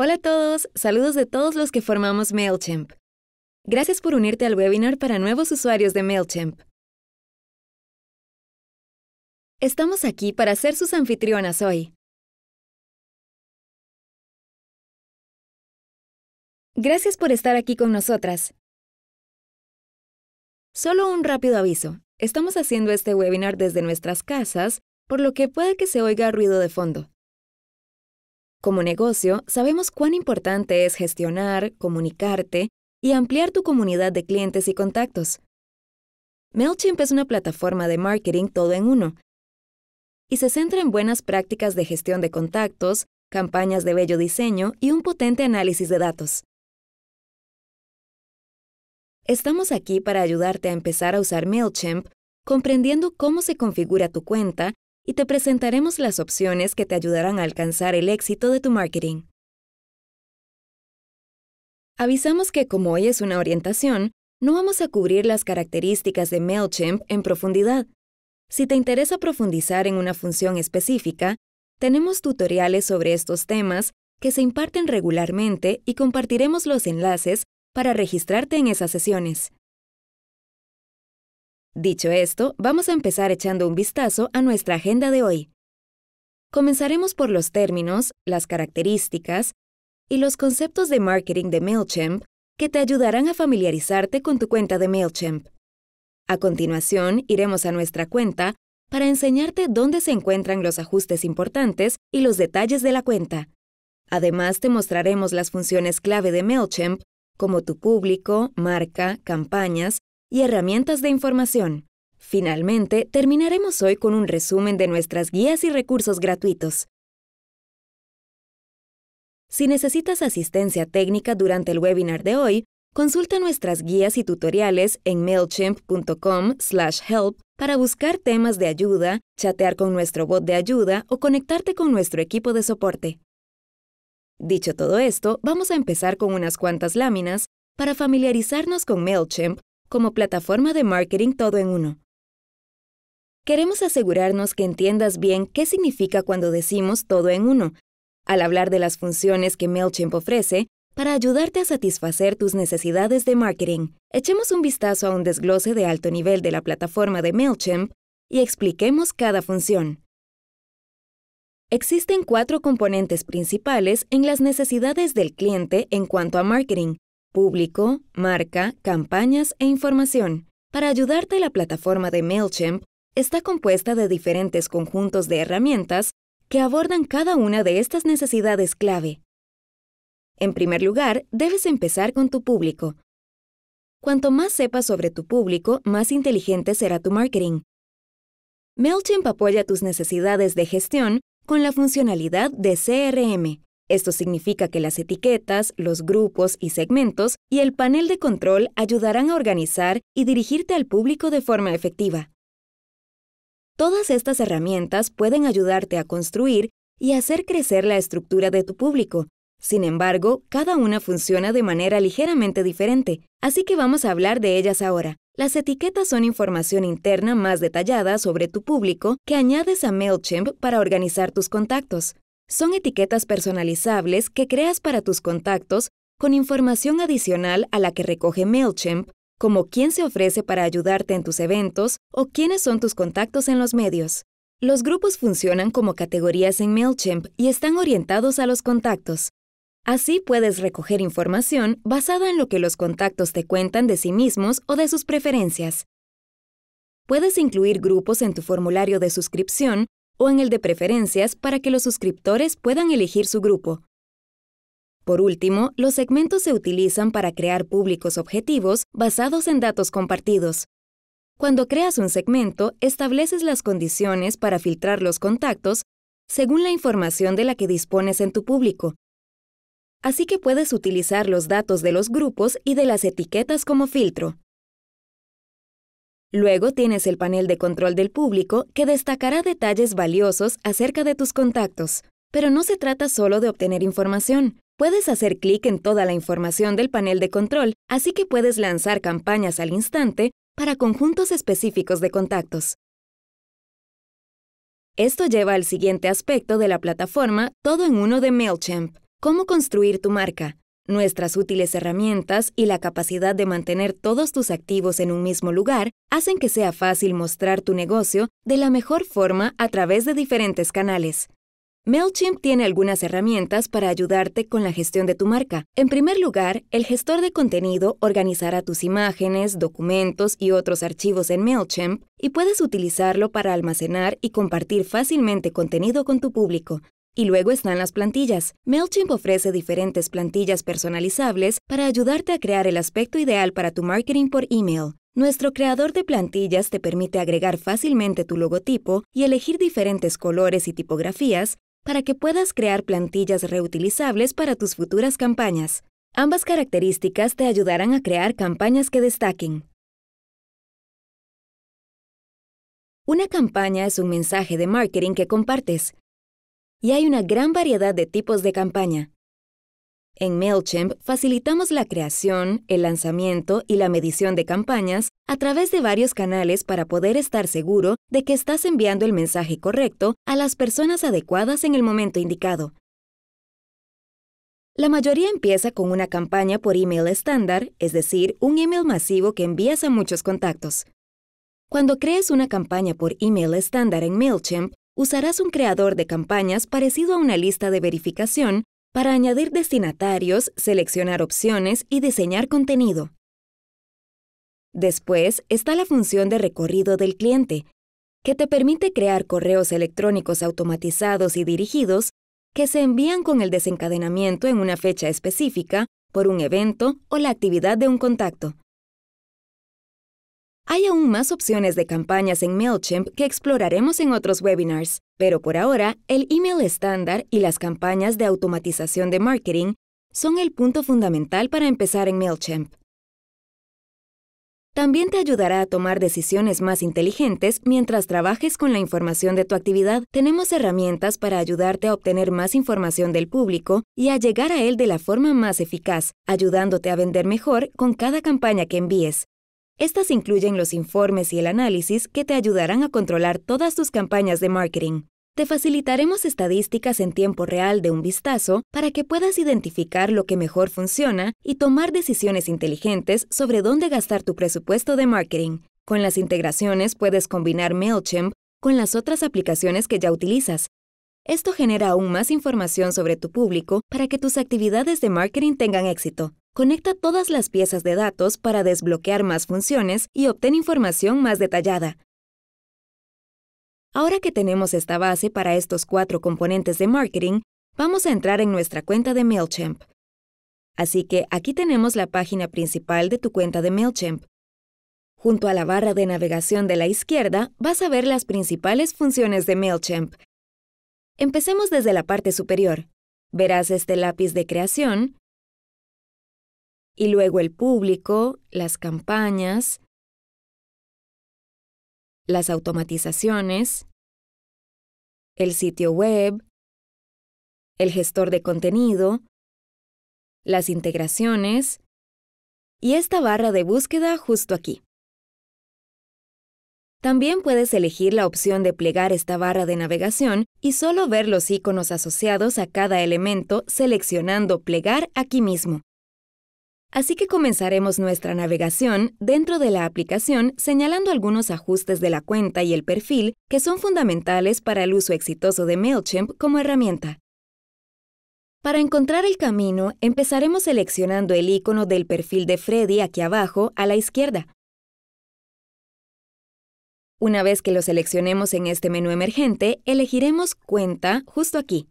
Hola a todos, saludos de todos los que formamos MailChimp. Gracias por unirte al webinar para nuevos usuarios de MailChimp. Estamos aquí para ser sus anfitrionas hoy. Gracias por estar aquí con nosotras. Solo un rápido aviso. Estamos haciendo este webinar desde nuestras casas, por lo que puede que se oiga ruido de fondo. Como negocio, sabemos cuán importante es gestionar, comunicarte y ampliar tu comunidad de clientes y contactos. MailChimp es una plataforma de marketing todo en uno y se centra en buenas prácticas de gestión de contactos, campañas de bello diseño y un potente análisis de datos. Estamos aquí para ayudarte a empezar a usar MailChimp comprendiendo cómo se configura tu cuenta y te presentaremos las opciones que te ayudarán a alcanzar el éxito de tu marketing. Avisamos que como hoy es una orientación, no vamos a cubrir las características de MailChimp en profundidad. Si te interesa profundizar en una función específica, tenemos tutoriales sobre estos temas que se imparten regularmente y compartiremos los enlaces para registrarte en esas sesiones. Dicho esto, vamos a empezar echando un vistazo a nuestra agenda de hoy. Comenzaremos por los términos, las características y los conceptos de marketing de MailChimp que te ayudarán a familiarizarte con tu cuenta de MailChimp. A continuación, iremos a nuestra cuenta para enseñarte dónde se encuentran los ajustes importantes y los detalles de la cuenta. Además, te mostraremos las funciones clave de MailChimp, como tu público, marca, campañas, y herramientas de información. Finalmente, terminaremos hoy con un resumen de nuestras guías y recursos gratuitos. Si necesitas asistencia técnica durante el webinar de hoy, consulta nuestras guías y tutoriales en mailchimp.com/help para buscar temas de ayuda, chatear con nuestro bot de ayuda o conectarte con nuestro equipo de soporte. Dicho todo esto, vamos a empezar con unas cuantas láminas para familiarizarnos con MailChimp como plataforma de marketing todo en uno. Queremos asegurarnos que entiendas bien qué significa cuando decimos todo en uno, al hablar de las funciones que MailChimp ofrece para ayudarte a satisfacer tus necesidades de marketing. Echemos un vistazo a un desglose de alto nivel de la plataforma de MailChimp y expliquemos cada función. Existen cuatro componentes principales en las necesidades del cliente en cuanto a marketing, público, marca, campañas e información. Para ayudarte, la plataforma de MailChimp está compuesta de diferentes conjuntos de herramientas que abordan cada una de estas necesidades clave. En primer lugar, debes empezar con tu público. Cuanto más sepas sobre tu público, más inteligente será tu marketing. MailChimp apoya tus necesidades de gestión con la funcionalidad de CRM, esto significa que las etiquetas, los grupos y segmentos y el panel de control ayudarán a organizar y dirigirte al público de forma efectiva. Todas estas herramientas pueden ayudarte a construir y hacer crecer la estructura de tu público. Sin embargo, cada una funciona de manera ligeramente diferente, así que vamos a hablar de ellas ahora. Las etiquetas son información interna más detallada sobre tu público que añades a MailChimp para organizar tus contactos son etiquetas personalizables que creas para tus contactos con información adicional a la que recoge MailChimp, como quién se ofrece para ayudarte en tus eventos o quiénes son tus contactos en los medios. Los grupos funcionan como categorías en MailChimp y están orientados a los contactos. Así puedes recoger información basada en lo que los contactos te cuentan de sí mismos o de sus preferencias. Puedes incluir grupos en tu formulario de suscripción o en el de preferencias para que los suscriptores puedan elegir su grupo. Por último, los segmentos se utilizan para crear públicos objetivos basados en datos compartidos. Cuando creas un segmento, estableces las condiciones para filtrar los contactos según la información de la que dispones en tu público. Así que puedes utilizar los datos de los grupos y de las etiquetas como filtro. Luego tienes el panel de control del público que destacará detalles valiosos acerca de tus contactos. Pero no se trata solo de obtener información. Puedes hacer clic en toda la información del panel de control, así que puedes lanzar campañas al instante para conjuntos específicos de contactos. Esto lleva al siguiente aspecto de la plataforma Todo en Uno de MailChimp, cómo construir tu marca. Nuestras útiles herramientas y la capacidad de mantener todos tus activos en un mismo lugar hacen que sea fácil mostrar tu negocio de la mejor forma a través de diferentes canales. MailChimp tiene algunas herramientas para ayudarte con la gestión de tu marca. En primer lugar, el gestor de contenido organizará tus imágenes, documentos y otros archivos en MailChimp y puedes utilizarlo para almacenar y compartir fácilmente contenido con tu público. Y luego están las plantillas. MailChimp ofrece diferentes plantillas personalizables para ayudarte a crear el aspecto ideal para tu marketing por email. Nuestro creador de plantillas te permite agregar fácilmente tu logotipo y elegir diferentes colores y tipografías para que puedas crear plantillas reutilizables para tus futuras campañas. Ambas características te ayudarán a crear campañas que destaquen. Una campaña es un mensaje de marketing que compartes y hay una gran variedad de tipos de campaña. En MailChimp facilitamos la creación, el lanzamiento y la medición de campañas a través de varios canales para poder estar seguro de que estás enviando el mensaje correcto a las personas adecuadas en el momento indicado. La mayoría empieza con una campaña por email estándar, es decir, un email masivo que envías a muchos contactos. Cuando crees una campaña por email estándar en MailChimp, usarás un creador de campañas parecido a una lista de verificación para añadir destinatarios, seleccionar opciones y diseñar contenido. Después está la función de recorrido del cliente, que te permite crear correos electrónicos automatizados y dirigidos que se envían con el desencadenamiento en una fecha específica por un evento o la actividad de un contacto. Hay aún más opciones de campañas en MailChimp que exploraremos en otros webinars, pero por ahora el email estándar y las campañas de automatización de marketing son el punto fundamental para empezar en MailChimp. También te ayudará a tomar decisiones más inteligentes mientras trabajes con la información de tu actividad. Tenemos herramientas para ayudarte a obtener más información del público y a llegar a él de la forma más eficaz, ayudándote a vender mejor con cada campaña que envíes. Estas incluyen los informes y el análisis que te ayudarán a controlar todas tus campañas de marketing. Te facilitaremos estadísticas en tiempo real de un vistazo para que puedas identificar lo que mejor funciona y tomar decisiones inteligentes sobre dónde gastar tu presupuesto de marketing. Con las integraciones puedes combinar MailChimp con las otras aplicaciones que ya utilizas. Esto genera aún más información sobre tu público para que tus actividades de marketing tengan éxito. Conecta todas las piezas de datos para desbloquear más funciones y obtén información más detallada. Ahora que tenemos esta base para estos cuatro componentes de marketing, vamos a entrar en nuestra cuenta de MailChimp. Así que aquí tenemos la página principal de tu cuenta de MailChimp. Junto a la barra de navegación de la izquierda vas a ver las principales funciones de MailChimp. Empecemos desde la parte superior. Verás este lápiz de creación, y luego el público, las campañas, las automatizaciones, el sitio web, el gestor de contenido, las integraciones y esta barra de búsqueda justo aquí. También puedes elegir la opción de plegar esta barra de navegación y solo ver los iconos asociados a cada elemento seleccionando plegar aquí mismo. Así que comenzaremos nuestra navegación dentro de la aplicación señalando algunos ajustes de la cuenta y el perfil que son fundamentales para el uso exitoso de MailChimp como herramienta. Para encontrar el camino, empezaremos seleccionando el icono del perfil de Freddy aquí abajo a la izquierda. Una vez que lo seleccionemos en este menú emergente, elegiremos Cuenta justo aquí.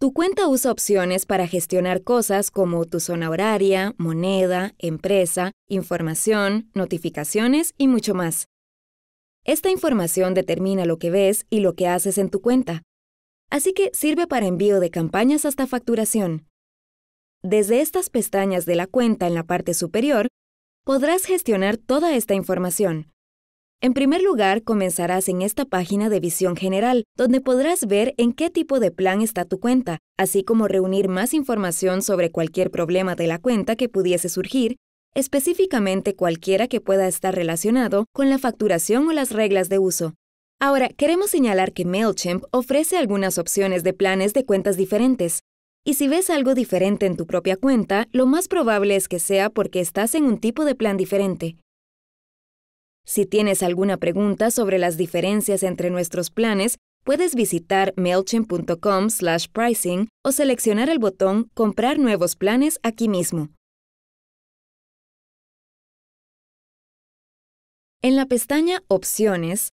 Tu cuenta usa opciones para gestionar cosas como tu zona horaria, moneda, empresa, información, notificaciones y mucho más. Esta información determina lo que ves y lo que haces en tu cuenta. Así que sirve para envío de campañas hasta facturación. Desde estas pestañas de la cuenta en la parte superior, podrás gestionar toda esta información, en primer lugar, comenzarás en esta página de visión general, donde podrás ver en qué tipo de plan está tu cuenta, así como reunir más información sobre cualquier problema de la cuenta que pudiese surgir, específicamente cualquiera que pueda estar relacionado con la facturación o las reglas de uso. Ahora, queremos señalar que MailChimp ofrece algunas opciones de planes de cuentas diferentes. Y si ves algo diferente en tu propia cuenta, lo más probable es que sea porque estás en un tipo de plan diferente. Si tienes alguna pregunta sobre las diferencias entre nuestros planes, puedes visitar mailchimp.com slash pricing o seleccionar el botón Comprar nuevos planes aquí mismo. En la pestaña Opciones,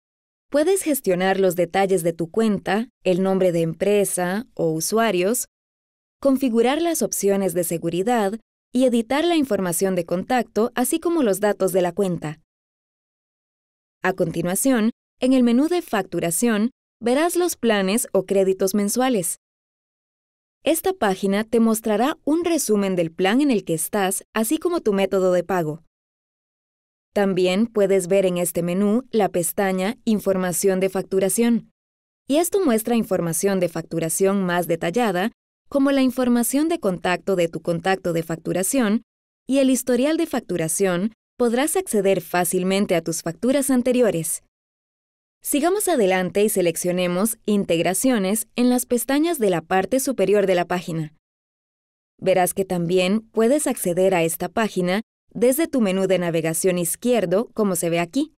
puedes gestionar los detalles de tu cuenta, el nombre de empresa o usuarios, configurar las opciones de seguridad y editar la información de contacto, así como los datos de la cuenta. A continuación, en el menú de Facturación, verás los planes o créditos mensuales. Esta página te mostrará un resumen del plan en el que estás, así como tu método de pago. También puedes ver en este menú la pestaña Información de facturación. Y esto muestra información de facturación más detallada, como la información de contacto de tu contacto de facturación y el historial de facturación, podrás acceder fácilmente a tus facturas anteriores. Sigamos adelante y seleccionemos Integraciones en las pestañas de la parte superior de la página. Verás que también puedes acceder a esta página desde tu menú de navegación izquierdo, como se ve aquí.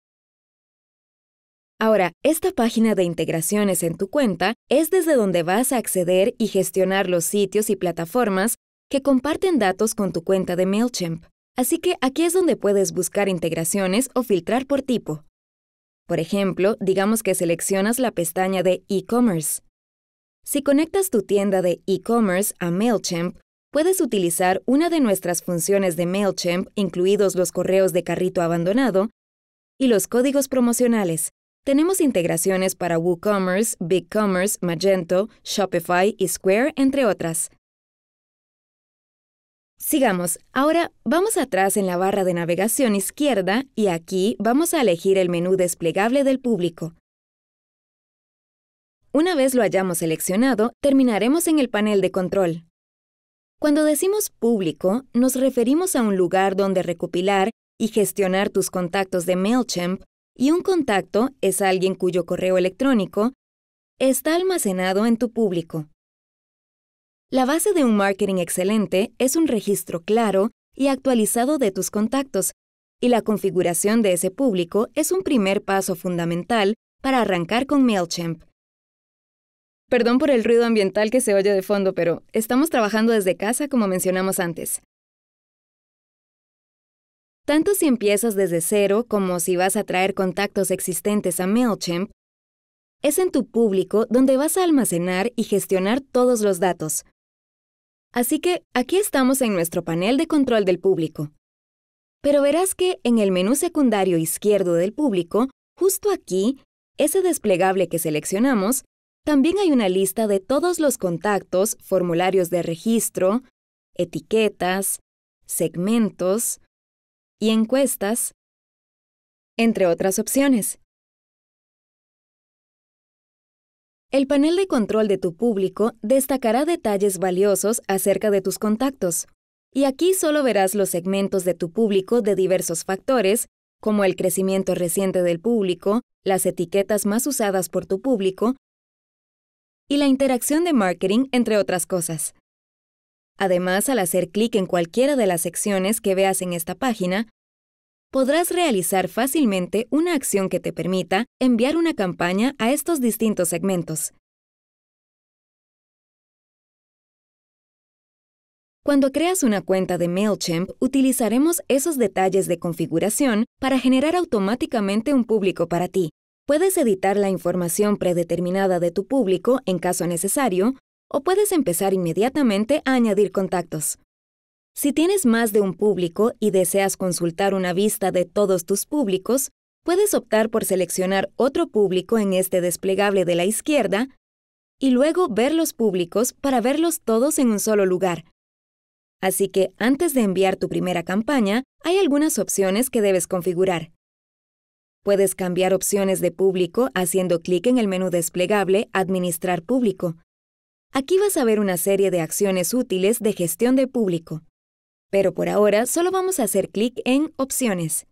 Ahora, esta página de integraciones en tu cuenta es desde donde vas a acceder y gestionar los sitios y plataformas que comparten datos con tu cuenta de MailChimp. Así que aquí es donde puedes buscar integraciones o filtrar por tipo. Por ejemplo, digamos que seleccionas la pestaña de e-commerce. Si conectas tu tienda de e-commerce a MailChimp, puedes utilizar una de nuestras funciones de MailChimp, incluidos los correos de carrito abandonado y los códigos promocionales. Tenemos integraciones para WooCommerce, BigCommerce, Magento, Shopify y Square, entre otras. Sigamos, ahora vamos atrás en la barra de navegación izquierda y aquí vamos a elegir el menú desplegable del público. Una vez lo hayamos seleccionado, terminaremos en el panel de control. Cuando decimos público, nos referimos a un lugar donde recopilar y gestionar tus contactos de MailChimp y un contacto es alguien cuyo correo electrónico está almacenado en tu público. La base de un marketing excelente es un registro claro y actualizado de tus contactos, y la configuración de ese público es un primer paso fundamental para arrancar con MailChimp. Perdón por el ruido ambiental que se oye de fondo, pero estamos trabajando desde casa como mencionamos antes. Tanto si empiezas desde cero como si vas a traer contactos existentes a MailChimp, es en tu público donde vas a almacenar y gestionar todos los datos, Así que aquí estamos en nuestro panel de control del público. Pero verás que en el menú secundario izquierdo del público, justo aquí, ese desplegable que seleccionamos, también hay una lista de todos los contactos, formularios de registro, etiquetas, segmentos y encuestas, entre otras opciones. El panel de control de tu público destacará detalles valiosos acerca de tus contactos. Y aquí solo verás los segmentos de tu público de diversos factores, como el crecimiento reciente del público, las etiquetas más usadas por tu público y la interacción de marketing, entre otras cosas. Además, al hacer clic en cualquiera de las secciones que veas en esta página, podrás realizar fácilmente una acción que te permita enviar una campaña a estos distintos segmentos. Cuando creas una cuenta de MailChimp, utilizaremos esos detalles de configuración para generar automáticamente un público para ti. Puedes editar la información predeterminada de tu público en caso necesario, o puedes empezar inmediatamente a añadir contactos. Si tienes más de un público y deseas consultar una vista de todos tus públicos, puedes optar por seleccionar otro público en este desplegable de la izquierda y luego ver los públicos para verlos todos en un solo lugar. Así que antes de enviar tu primera campaña, hay algunas opciones que debes configurar. Puedes cambiar opciones de público haciendo clic en el menú desplegable Administrar público. Aquí vas a ver una serie de acciones útiles de gestión de público. Pero por ahora solo vamos a hacer clic en Opciones.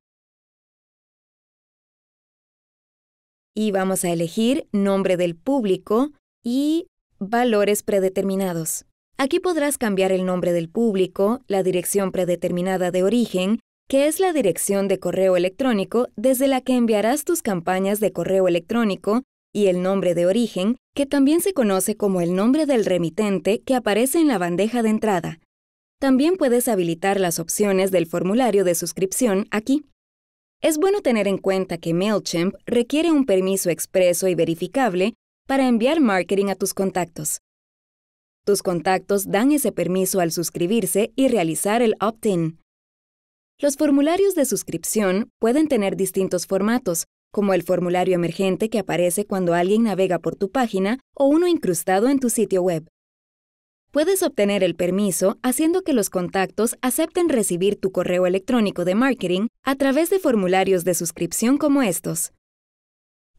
Y vamos a elegir Nombre del público y Valores predeterminados. Aquí podrás cambiar el nombre del público, la dirección predeterminada de origen, que es la dirección de correo electrónico desde la que enviarás tus campañas de correo electrónico, y el nombre de origen, que también se conoce como el nombre del remitente que aparece en la bandeja de entrada. También puedes habilitar las opciones del formulario de suscripción aquí. Es bueno tener en cuenta que MailChimp requiere un permiso expreso y verificable para enviar marketing a tus contactos. Tus contactos dan ese permiso al suscribirse y realizar el opt-in. Los formularios de suscripción pueden tener distintos formatos, como el formulario emergente que aparece cuando alguien navega por tu página o uno incrustado en tu sitio web. Puedes obtener el permiso haciendo que los contactos acepten recibir tu correo electrónico de marketing a través de formularios de suscripción como estos.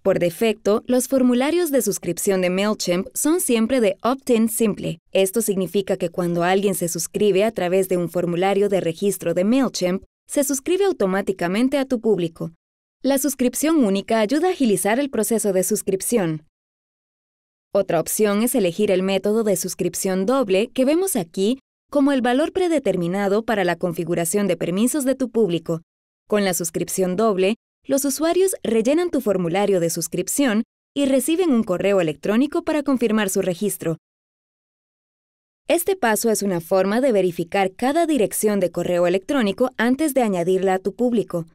Por defecto, los formularios de suscripción de MailChimp son siempre de opt-in simple. Esto significa que cuando alguien se suscribe a través de un formulario de registro de MailChimp, se suscribe automáticamente a tu público. La suscripción única ayuda a agilizar el proceso de suscripción. Otra opción es elegir el método de suscripción doble que vemos aquí como el valor predeterminado para la configuración de permisos de tu público. Con la suscripción doble, los usuarios rellenan tu formulario de suscripción y reciben un correo electrónico para confirmar su registro. Este paso es una forma de verificar cada dirección de correo electrónico antes de añadirla a tu público.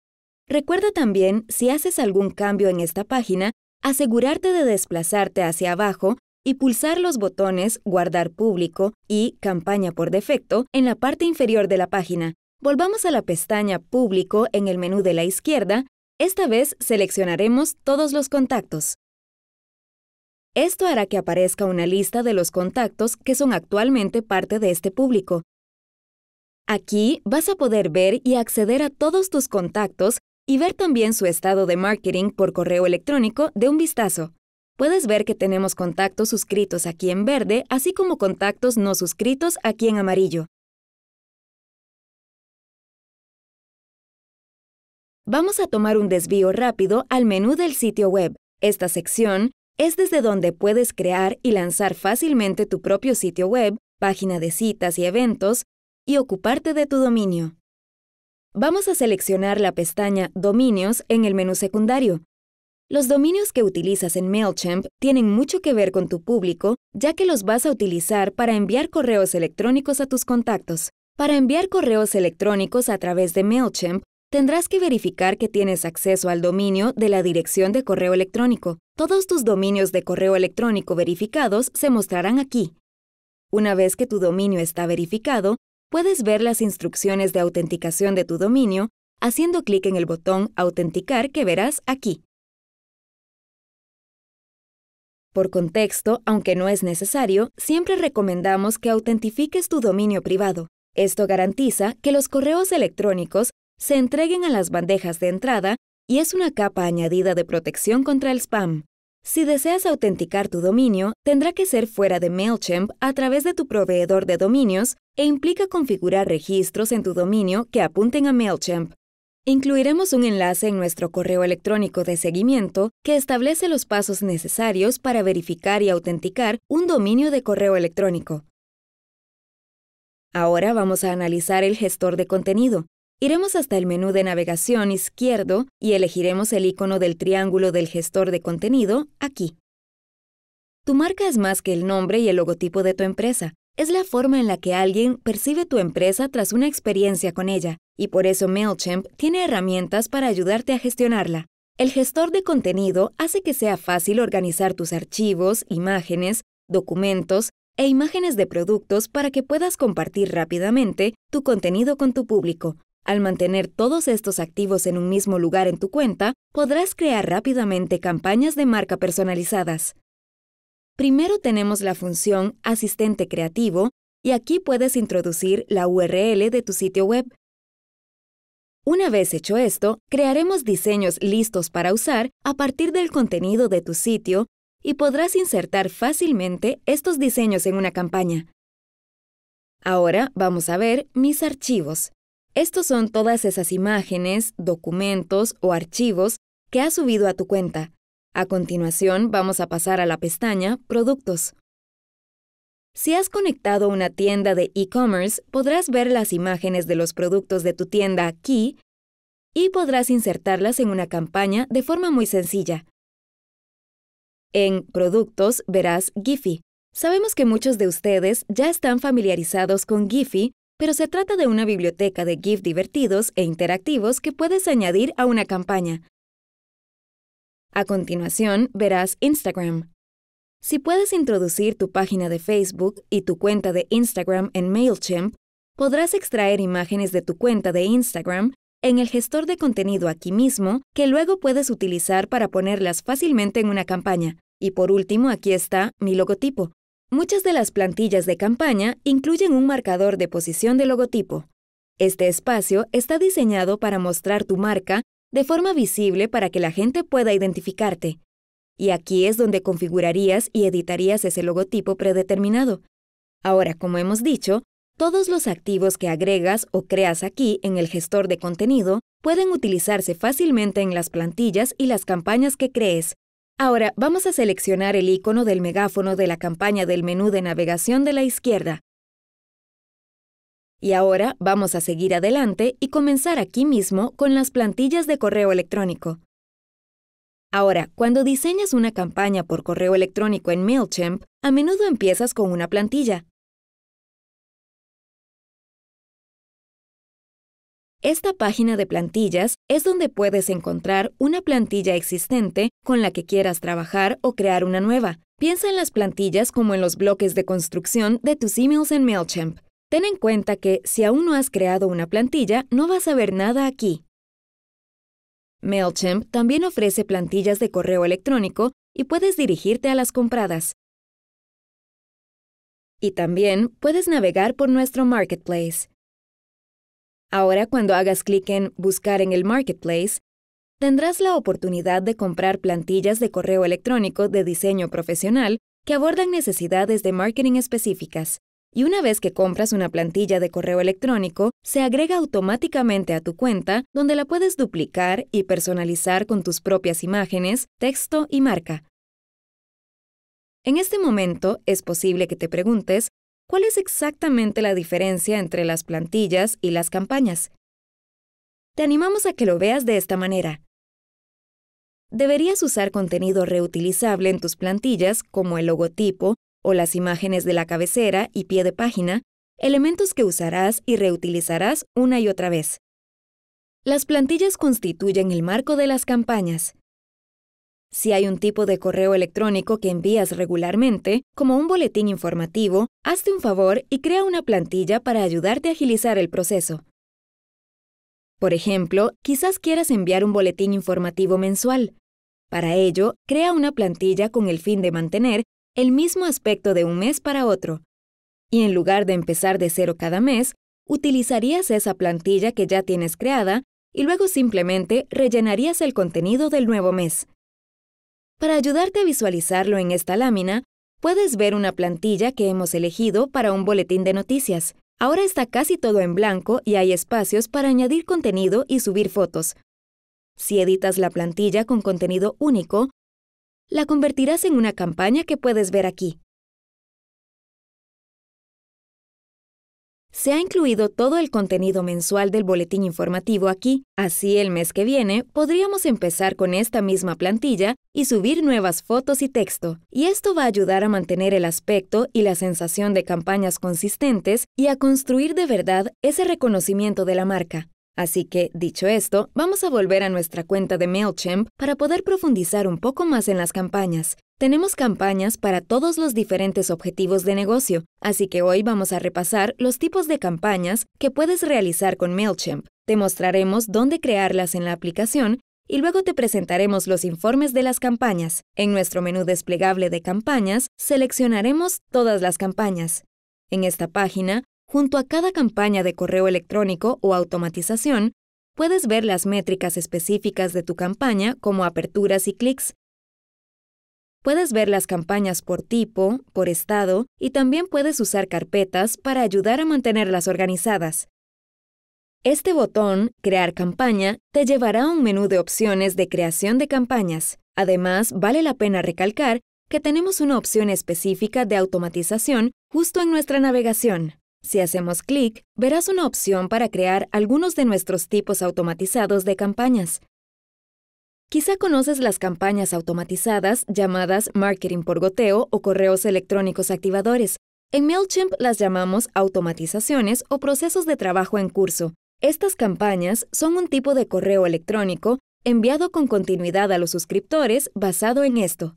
Recuerda también, si haces algún cambio en esta página, asegurarte de desplazarte hacia abajo y pulsar los botones Guardar público y Campaña por defecto en la parte inferior de la página. Volvamos a la pestaña Público en el menú de la izquierda. Esta vez seleccionaremos todos los contactos. Esto hará que aparezca una lista de los contactos que son actualmente parte de este público. Aquí vas a poder ver y acceder a todos tus contactos y ver también su estado de marketing por correo electrónico de un vistazo. Puedes ver que tenemos contactos suscritos aquí en verde, así como contactos no suscritos aquí en amarillo. Vamos a tomar un desvío rápido al menú del sitio web. Esta sección es desde donde puedes crear y lanzar fácilmente tu propio sitio web, página de citas y eventos, y ocuparte de tu dominio. Vamos a seleccionar la pestaña Dominios en el menú secundario. Los dominios que utilizas en MailChimp tienen mucho que ver con tu público, ya que los vas a utilizar para enviar correos electrónicos a tus contactos. Para enviar correos electrónicos a través de MailChimp, tendrás que verificar que tienes acceso al dominio de la dirección de correo electrónico. Todos tus dominios de correo electrónico verificados se mostrarán aquí. Una vez que tu dominio está verificado, puedes ver las instrucciones de autenticación de tu dominio haciendo clic en el botón Autenticar que verás aquí. Por contexto, aunque no es necesario, siempre recomendamos que autentifiques tu dominio privado. Esto garantiza que los correos electrónicos se entreguen a las bandejas de entrada y es una capa añadida de protección contra el spam. Si deseas autenticar tu dominio, tendrá que ser fuera de MailChimp a través de tu proveedor de dominios e implica configurar registros en tu dominio que apunten a MailChimp. Incluiremos un enlace en nuestro correo electrónico de seguimiento que establece los pasos necesarios para verificar y autenticar un dominio de correo electrónico. Ahora vamos a analizar el gestor de contenido. Iremos hasta el menú de navegación izquierdo y elegiremos el icono del triángulo del gestor de contenido aquí. Tu marca es más que el nombre y el logotipo de tu empresa. Es la forma en la que alguien percibe tu empresa tras una experiencia con ella, y por eso MailChimp tiene herramientas para ayudarte a gestionarla. El gestor de contenido hace que sea fácil organizar tus archivos, imágenes, documentos e imágenes de productos para que puedas compartir rápidamente tu contenido con tu público, al mantener todos estos activos en un mismo lugar en tu cuenta, podrás crear rápidamente campañas de marca personalizadas. Primero tenemos la función Asistente Creativo y aquí puedes introducir la URL de tu sitio web. Una vez hecho esto, crearemos diseños listos para usar a partir del contenido de tu sitio y podrás insertar fácilmente estos diseños en una campaña. Ahora vamos a ver mis archivos. Estos son todas esas imágenes, documentos o archivos que has subido a tu cuenta. A continuación vamos a pasar a la pestaña Productos. Si has conectado una tienda de e-commerce, podrás ver las imágenes de los productos de tu tienda aquí y podrás insertarlas en una campaña de forma muy sencilla. En Productos verás Giphy. Sabemos que muchos de ustedes ya están familiarizados con Giphy pero se trata de una biblioteca de GIF divertidos e interactivos que puedes añadir a una campaña. A continuación, verás Instagram. Si puedes introducir tu página de Facebook y tu cuenta de Instagram en MailChimp, podrás extraer imágenes de tu cuenta de Instagram en el gestor de contenido aquí mismo que luego puedes utilizar para ponerlas fácilmente en una campaña. Y por último, aquí está mi logotipo, Muchas de las plantillas de campaña incluyen un marcador de posición de logotipo. Este espacio está diseñado para mostrar tu marca de forma visible para que la gente pueda identificarte. Y aquí es donde configurarías y editarías ese logotipo predeterminado. Ahora, como hemos dicho, todos los activos que agregas o creas aquí en el gestor de contenido pueden utilizarse fácilmente en las plantillas y las campañas que crees, Ahora vamos a seleccionar el icono del megáfono de la campaña del menú de navegación de la izquierda. Y ahora vamos a seguir adelante y comenzar aquí mismo con las plantillas de correo electrónico. Ahora, cuando diseñas una campaña por correo electrónico en MailChimp, a menudo empiezas con una plantilla, Esta página de plantillas es donde puedes encontrar una plantilla existente con la que quieras trabajar o crear una nueva. Piensa en las plantillas como en los bloques de construcción de tus emails en MailChimp. Ten en cuenta que si aún no has creado una plantilla, no vas a ver nada aquí. MailChimp también ofrece plantillas de correo electrónico y puedes dirigirte a las compradas. Y también puedes navegar por nuestro marketplace. Ahora cuando hagas clic en Buscar en el Marketplace, tendrás la oportunidad de comprar plantillas de correo electrónico de diseño profesional que abordan necesidades de marketing específicas. Y una vez que compras una plantilla de correo electrónico, se agrega automáticamente a tu cuenta donde la puedes duplicar y personalizar con tus propias imágenes, texto y marca. En este momento es posible que te preguntes ¿Cuál es exactamente la diferencia entre las plantillas y las campañas? Te animamos a que lo veas de esta manera. Deberías usar contenido reutilizable en tus plantillas como el logotipo o las imágenes de la cabecera y pie de página, elementos que usarás y reutilizarás una y otra vez. Las plantillas constituyen el marco de las campañas. Si hay un tipo de correo electrónico que envías regularmente, como un boletín informativo, hazte un favor y crea una plantilla para ayudarte a agilizar el proceso. Por ejemplo, quizás quieras enviar un boletín informativo mensual. Para ello, crea una plantilla con el fin de mantener el mismo aspecto de un mes para otro. Y en lugar de empezar de cero cada mes, utilizarías esa plantilla que ya tienes creada y luego simplemente rellenarías el contenido del nuevo mes. Para ayudarte a visualizarlo en esta lámina, puedes ver una plantilla que hemos elegido para un boletín de noticias. Ahora está casi todo en blanco y hay espacios para añadir contenido y subir fotos. Si editas la plantilla con contenido único, la convertirás en una campaña que puedes ver aquí. Se ha incluido todo el contenido mensual del boletín informativo aquí, así el mes que viene podríamos empezar con esta misma plantilla y subir nuevas fotos y texto, y esto va a ayudar a mantener el aspecto y la sensación de campañas consistentes y a construir de verdad ese reconocimiento de la marca. Así que, dicho esto, vamos a volver a nuestra cuenta de MailChimp para poder profundizar un poco más en las campañas. Tenemos campañas para todos los diferentes objetivos de negocio, así que hoy vamos a repasar los tipos de campañas que puedes realizar con MailChimp. Te mostraremos dónde crearlas en la aplicación y luego te presentaremos los informes de las campañas. En nuestro menú desplegable de campañas, seleccionaremos todas las campañas. En esta página Junto a cada campaña de correo electrónico o automatización, puedes ver las métricas específicas de tu campaña como aperturas y clics. Puedes ver las campañas por tipo, por estado y también puedes usar carpetas para ayudar a mantenerlas organizadas. Este botón, Crear campaña, te llevará a un menú de opciones de creación de campañas. Además, vale la pena recalcar que tenemos una opción específica de automatización justo en nuestra navegación. Si hacemos clic, verás una opción para crear algunos de nuestros tipos automatizados de campañas. Quizá conoces las campañas automatizadas llamadas marketing por goteo o correos electrónicos activadores. En MailChimp las llamamos automatizaciones o procesos de trabajo en curso. Estas campañas son un tipo de correo electrónico enviado con continuidad a los suscriptores basado en esto.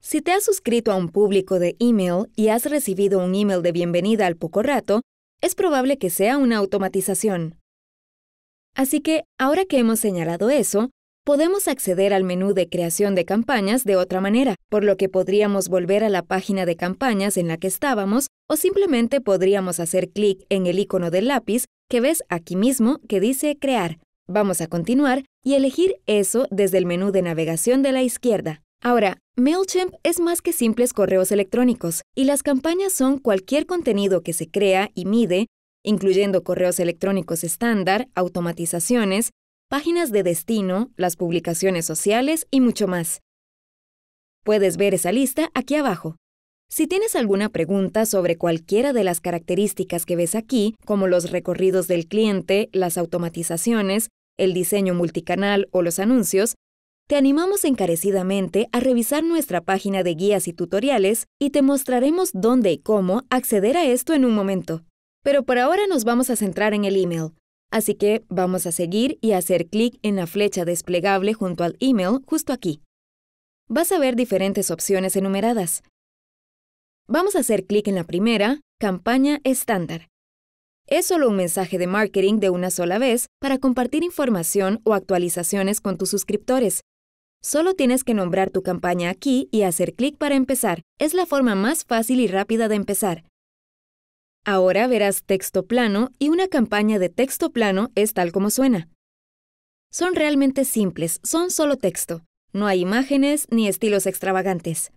Si te has suscrito a un público de email y has recibido un email de bienvenida al poco rato, es probable que sea una automatización. Así que, ahora que hemos señalado eso, podemos acceder al menú de creación de campañas de otra manera, por lo que podríamos volver a la página de campañas en la que estábamos o simplemente podríamos hacer clic en el icono del lápiz que ves aquí mismo que dice Crear. Vamos a continuar y elegir eso desde el menú de navegación de la izquierda. Ahora, MailChimp es más que simples correos electrónicos y las campañas son cualquier contenido que se crea y mide, incluyendo correos electrónicos estándar, automatizaciones, páginas de destino, las publicaciones sociales y mucho más. Puedes ver esa lista aquí abajo. Si tienes alguna pregunta sobre cualquiera de las características que ves aquí, como los recorridos del cliente, las automatizaciones, el diseño multicanal o los anuncios, te animamos encarecidamente a revisar nuestra página de guías y tutoriales y te mostraremos dónde y cómo acceder a esto en un momento. Pero por ahora nos vamos a centrar en el email, así que vamos a seguir y hacer clic en la flecha desplegable junto al email justo aquí. Vas a ver diferentes opciones enumeradas. Vamos a hacer clic en la primera, Campaña estándar. Es solo un mensaje de marketing de una sola vez para compartir información o actualizaciones con tus suscriptores Solo tienes que nombrar tu campaña aquí y hacer clic para empezar. Es la forma más fácil y rápida de empezar. Ahora verás texto plano y una campaña de texto plano es tal como suena. Son realmente simples, son solo texto. No hay imágenes ni estilos extravagantes.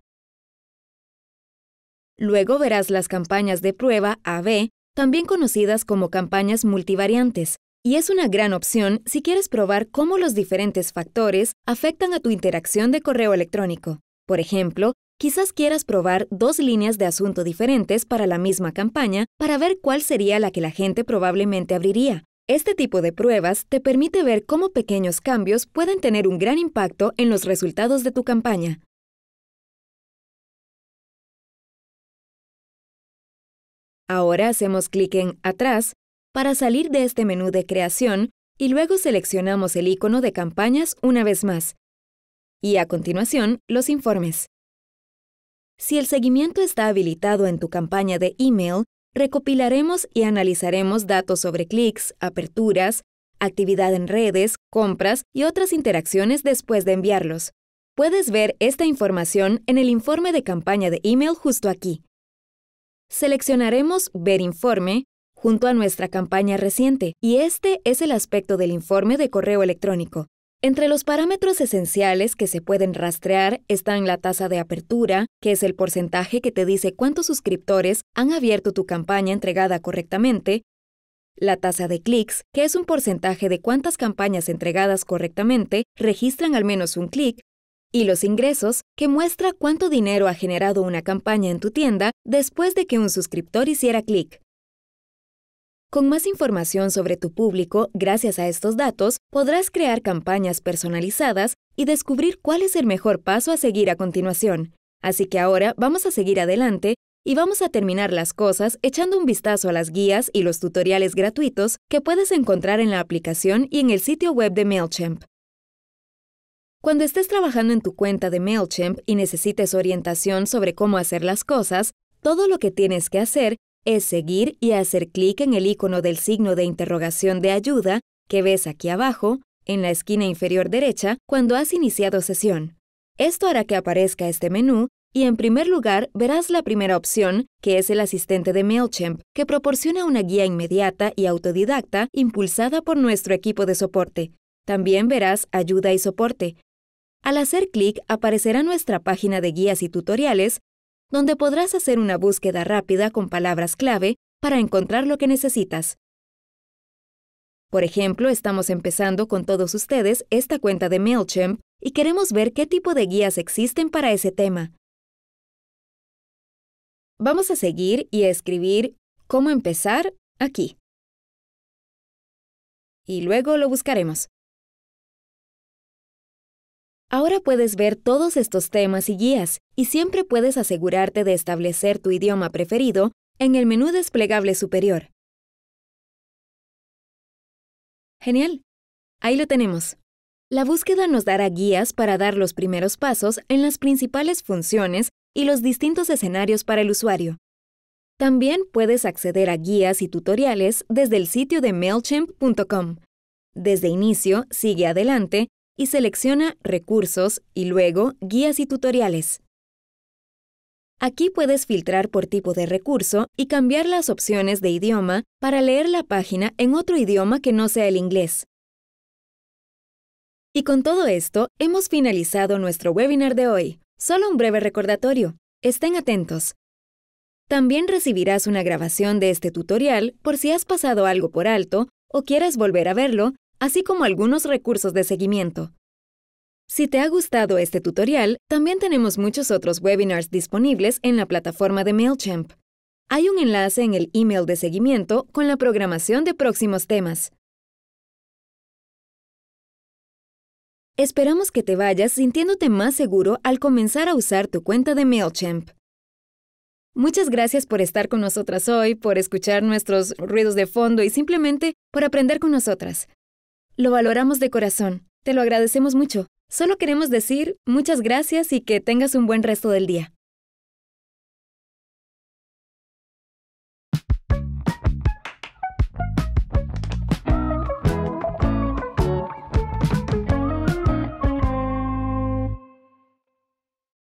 Luego verás las campañas de prueba AB, también conocidas como campañas multivariantes, y es una gran opción si quieres probar cómo los diferentes factores afectan a tu interacción de correo electrónico. Por ejemplo, quizás quieras probar dos líneas de asunto diferentes para la misma campaña para ver cuál sería la que la gente probablemente abriría. Este tipo de pruebas te permite ver cómo pequeños cambios pueden tener un gran impacto en los resultados de tu campaña. Ahora hacemos clic en Atrás para salir de este menú de creación y luego seleccionamos el icono de campañas una vez más. Y a continuación, los informes. Si el seguimiento está habilitado en tu campaña de email, recopilaremos y analizaremos datos sobre clics, aperturas, actividad en redes, compras y otras interacciones después de enviarlos. Puedes ver esta información en el informe de campaña de email justo aquí. Seleccionaremos Ver informe junto a nuestra campaña reciente, y este es el aspecto del informe de correo electrónico. Entre los parámetros esenciales que se pueden rastrear están la tasa de apertura, que es el porcentaje que te dice cuántos suscriptores han abierto tu campaña entregada correctamente, la tasa de clics, que es un porcentaje de cuántas campañas entregadas correctamente registran al menos un clic, y los ingresos, que muestra cuánto dinero ha generado una campaña en tu tienda después de que un suscriptor hiciera clic. Con más información sobre tu público, gracias a estos datos, podrás crear campañas personalizadas y descubrir cuál es el mejor paso a seguir a continuación. Así que ahora vamos a seguir adelante y vamos a terminar las cosas echando un vistazo a las guías y los tutoriales gratuitos que puedes encontrar en la aplicación y en el sitio web de MailChimp. Cuando estés trabajando en tu cuenta de MailChimp y necesites orientación sobre cómo hacer las cosas, todo lo que tienes que hacer es seguir y hacer clic en el icono del signo de interrogación de ayuda que ves aquí abajo, en la esquina inferior derecha, cuando has iniciado sesión. Esto hará que aparezca este menú y en primer lugar verás la primera opción, que es el asistente de MailChimp, que proporciona una guía inmediata y autodidacta impulsada por nuestro equipo de soporte. También verás ayuda y soporte. Al hacer clic aparecerá nuestra página de guías y tutoriales donde podrás hacer una búsqueda rápida con palabras clave para encontrar lo que necesitas. Por ejemplo, estamos empezando con todos ustedes esta cuenta de MailChimp y queremos ver qué tipo de guías existen para ese tema. Vamos a seguir y a escribir cómo empezar aquí. Y luego lo buscaremos. Ahora puedes ver todos estos temas y guías y siempre puedes asegurarte de establecer tu idioma preferido en el menú desplegable superior. Genial. Ahí lo tenemos. La búsqueda nos dará guías para dar los primeros pasos en las principales funciones y los distintos escenarios para el usuario. También puedes acceder a guías y tutoriales desde el sitio de MailChimp.com. Desde inicio, sigue adelante y selecciona Recursos y luego Guías y tutoriales. Aquí puedes filtrar por tipo de recurso y cambiar las opciones de idioma para leer la página en otro idioma que no sea el inglés. Y con todo esto, hemos finalizado nuestro webinar de hoy. Solo un breve recordatorio. Estén atentos. También recibirás una grabación de este tutorial por si has pasado algo por alto o quieres volver a verlo así como algunos recursos de seguimiento. Si te ha gustado este tutorial, también tenemos muchos otros webinars disponibles en la plataforma de MailChimp. Hay un enlace en el email de seguimiento con la programación de próximos temas. Esperamos que te vayas sintiéndote más seguro al comenzar a usar tu cuenta de MailChimp. Muchas gracias por estar con nosotras hoy, por escuchar nuestros ruidos de fondo y simplemente por aprender con nosotras. Lo valoramos de corazón. Te lo agradecemos mucho. Solo queremos decir muchas gracias y que tengas un buen resto del día.